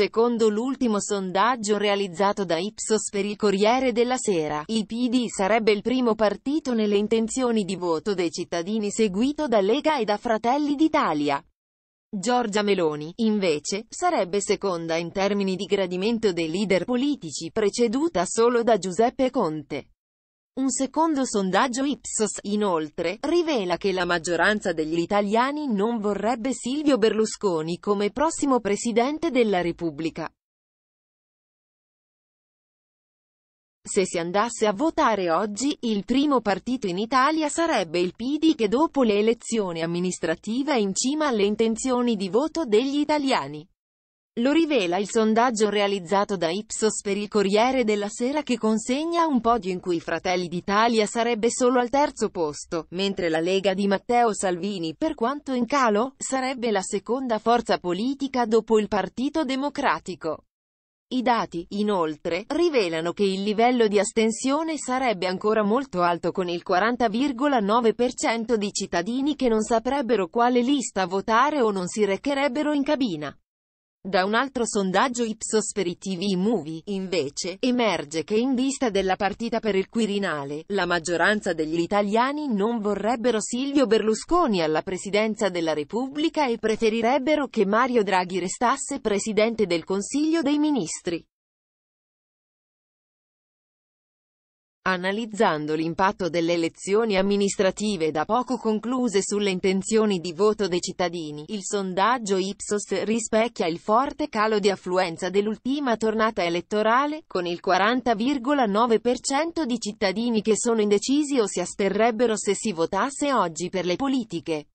Secondo l'ultimo sondaggio realizzato da Ipsos per il Corriere della Sera, il PD sarebbe il primo partito nelle intenzioni di voto dei cittadini seguito da Lega e da Fratelli d'Italia. Giorgia Meloni, invece, sarebbe seconda in termini di gradimento dei leader politici, preceduta solo da Giuseppe Conte. Un secondo sondaggio Ipsos, inoltre, rivela che la maggioranza degli italiani non vorrebbe Silvio Berlusconi come prossimo Presidente della Repubblica. Se si andasse a votare oggi, il primo partito in Italia sarebbe il PD che dopo le elezioni amministrative è in cima alle intenzioni di voto degli italiani. Lo rivela il sondaggio realizzato da Ipsos per il Corriere della Sera che consegna un podio in cui Fratelli d'Italia sarebbe solo al terzo posto, mentre la Lega di Matteo Salvini, per quanto in calo, sarebbe la seconda forza politica dopo il Partito Democratico. I dati, inoltre, rivelano che il livello di astensione sarebbe ancora molto alto con il 40,9% di cittadini che non saprebbero quale lista votare o non si recherebbero in cabina. Da un altro sondaggio Ipsos per i TV Movie, invece, emerge che in vista della partita per il Quirinale, la maggioranza degli italiani non vorrebbero Silvio Berlusconi alla presidenza della Repubblica e preferirebbero che Mario Draghi restasse presidente del Consiglio dei Ministri. analizzando l'impatto delle elezioni amministrative da poco concluse sulle intenzioni di voto dei cittadini, il sondaggio Ipsos rispecchia il forte calo di affluenza dell'ultima tornata elettorale, con il 40,9% di cittadini che sono indecisi o si asterrebbero se si votasse oggi per le politiche.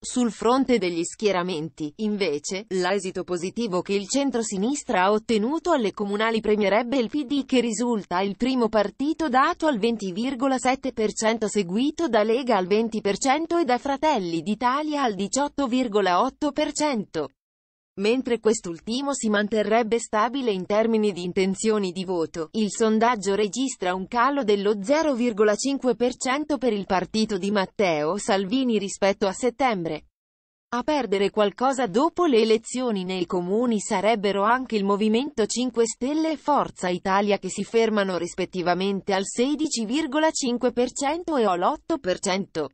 Sul fronte degli schieramenti, invece, l'esito positivo che il centro-sinistra ha ottenuto alle comunali premierebbe il PD che risulta il primo partito dato al 20,7% seguito da Lega al 20% e da Fratelli d'Italia al 18,8% mentre quest'ultimo si manterrebbe stabile in termini di intenzioni di voto. Il sondaggio registra un calo dello 0,5% per il partito di Matteo Salvini rispetto a settembre. A perdere qualcosa dopo le elezioni nei comuni sarebbero anche il Movimento 5 Stelle e Forza Italia che si fermano rispettivamente al 16,5% e all'8%.